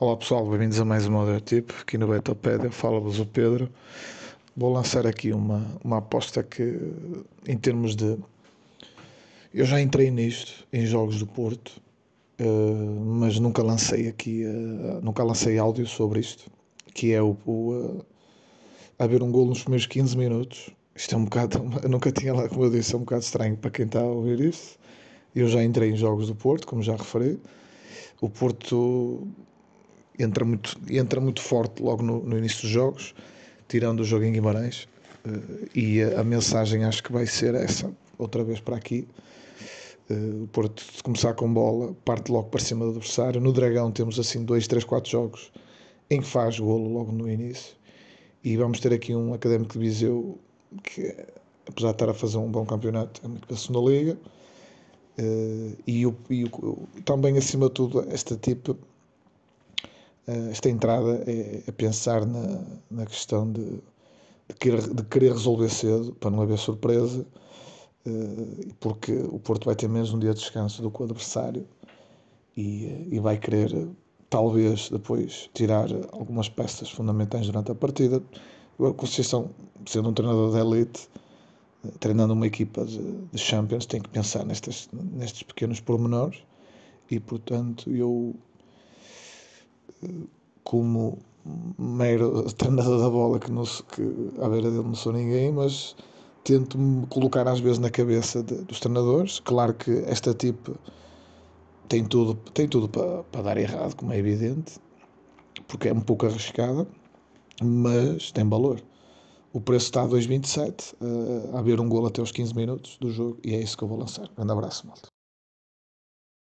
Olá pessoal, bem-vindos a mais um Audiotip. Aqui no Betopédia fala-vos o Pedro. Vou lançar aqui uma, uma aposta que, em termos de. Eu já entrei nisto, em jogos do Porto, uh, mas nunca lancei aqui, uh, nunca lancei áudio sobre isto, que é o. o uh, haver um gol nos primeiros 15 minutos. Isto é um bocado. Eu nunca tinha lá, como eu disse, é um bocado estranho para quem está a ouvir isto. Eu já entrei em jogos do Porto, como já referi. O Porto entra muito, entra muito forte logo no, no início dos jogos, tirando o jogo em Guimarães. Eh, e a, a, mensagem acho que vai ser essa, outra vez para aqui. Eh, o Porto, começar com bola, parte logo para cima do adversário. No Dragão temos assim dois, três, quatro jogos em que faz golo logo no início. E vamos ter aqui um Académico de Viseu que, apesar de estar a fazer um bom campeonato, é muito da segunda liga. Eh, e, o, e o, também, acima de tudo, esta tipo eh, esta entrada é, pensar na, na questão de, de, querer, de, querer, resolver cedo, para não haver surpresa, eh, porque o Porto vai ter menos um dia de descanso do que o adversário e, eh, e vai querer, talvez, depois tirar algumas peças fundamentais durante a partida. A Conceição, sendo um treinador de elite, treinando uma equipa de, de Champions, tem que pensar nestes, nestes pequenos pormenores e, portanto, eu como mero treinador da bola que, não, que à beira dele não sou ninguém, mas tento-me colocar às vezes na cabeça de, dos treinadores. Claro que esta tipo tem tudo, tem tudo para, para dar errado, como é evidente, porque é um pouco arriscada, mas tem valor. O preço está a 2,27, uh, eh, a ver um gol até os 15 minutos do jogo, e é isso que eu vou lançar. Um grande abraço, malta.